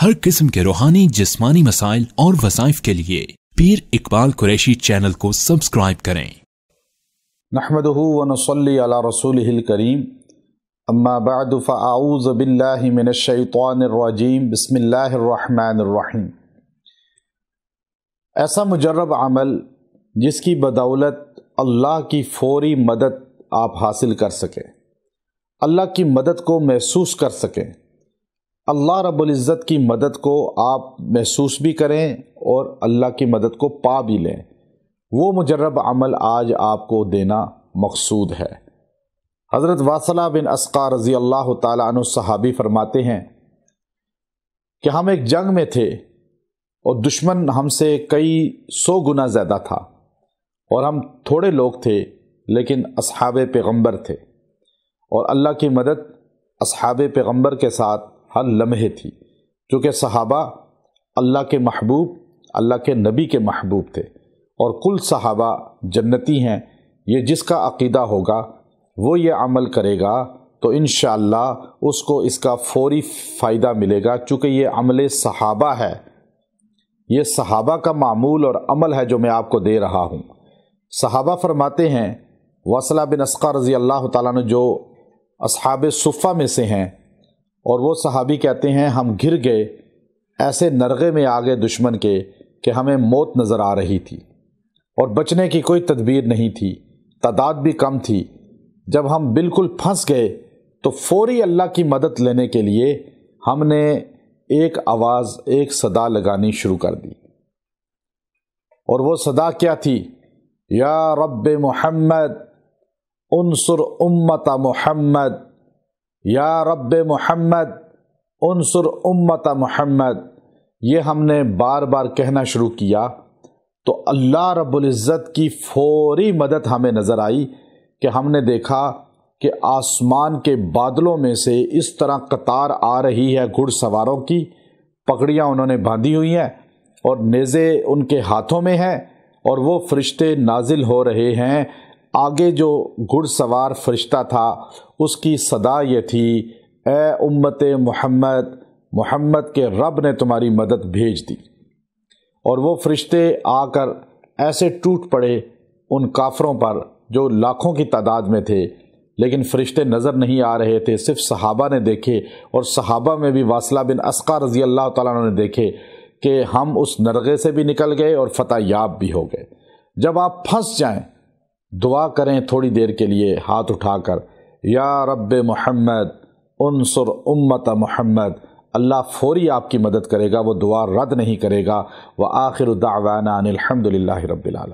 हर किस्म के रूहानी जिस्मानी मसाइल और वसाइफ के लिए पीर इकबाल कुरैशी चैनल को सब्सक्राइब करें नहमदली रसूल करीम अम्माबादफ़ाउज़बिल्लिमिनशैतवानरजीम बसमीम ऐसा मुजरब अमल जिसकी बदौलत अल्लाह की फौरी मदद आप हासिल कर सकें अल्लाह की मदद को महसूस कर सकें अल्लाह इज़्ज़त की मदद को आप महसूस भी करें और अल्लाह की मदद को पा भी लें वो मुजरब अमल आज आपको देना मकसूद है हज़रत वासला बिन असका रज़ी अल्लाह तु सहाबी फरमाते हैं कि हम एक जंग में थे और दुश्मन हमसे कई सौ गुना ज़्यादा था और हम थोड़े लोग थे लेकिन अब पैगम्बर थे और अल्लाह की मदद अब पैगम्बर के साथ हर लम्हे थी चूँकि सहाबा अल्लाह के महबूब अल्लाह के नबी के महबूब थे और कुल सहाबा जन्नती हैं ये जिसका अकीदा होगा वो ये अमल करेगा तो इन उसको इसका फौरी फ़ायदा मिलेगा चूँकि ये अमल सहाबा है ये सहाबा का मामूल और अमल है जो मैं आपको दे रहा हूँ सहाबा फरमाते हैं वसला बिन असका रज़ी अल्लाह तु जो अब सुफ़ा में से हैं और वो सहाबी कहते हैं हम घिर गए ऐसे नरगे में आ गए दुश्मन के कि हमें मौत नज़र आ रही थी और बचने की कोई तदबीर नहीं थी तादाद भी कम थी जब हम बिल्कुल फंस गए तो फौरी अल्लाह की मदद लेने के लिए हमने एक आवाज़ एक सदा लगानी शुरू कर दी और वो सदा क्या थी या रब मोहम्मद उनसुर उम्मत मोहम्मद या रब मोहम्मद उनसर उम्मत मोहम्मद ये हमने बार बार कहना शुरू किया तो अल्लाह रब्ज़त की फौरी मदद हमें नज़र आई कि हमने देखा कि आसमान के बादलों में से इस तरह कतार आ रही है घुड़सवारों की पकड़ियाँ उन्होंने बांधी हुई हैं और नेज़े उनके हाथों में हैं और वो फरिश्ते नाजिल हो रहे हैं आगे जो घुड़सवार फरिश्ता था उसकी सदा ये थी ए उम्मत मोहम्मद मोहम्मद के रब ने तुम्हारी मदद भेज दी और वो फरिश्ते आकर ऐसे टूट पड़े उन काफ़रों पर जो लाखों की तादाद में थे लेकिन फ़रिश्ते नज़र नहीं आ रहे थे सिर्फ सहाबा ने देखे और सहाबा में भी वासला बिन असका रज़ी अल्लाह तुम ने देखे कि हम उस नरगे से भी निकल गए और फतेह याब भी हो गए जब आप फंस जाएँ दुआ करें थोड़ी देर के लिए हाथ उठाकर या रब मोहम्मद उनसर उम्मत मोहम्मद अल्लाह फ़ौरी आपकी मदद करेगा वो दुआ रद्द नहीं करेगा व आखिर दावाना अनिलहमदिल्ला रबाल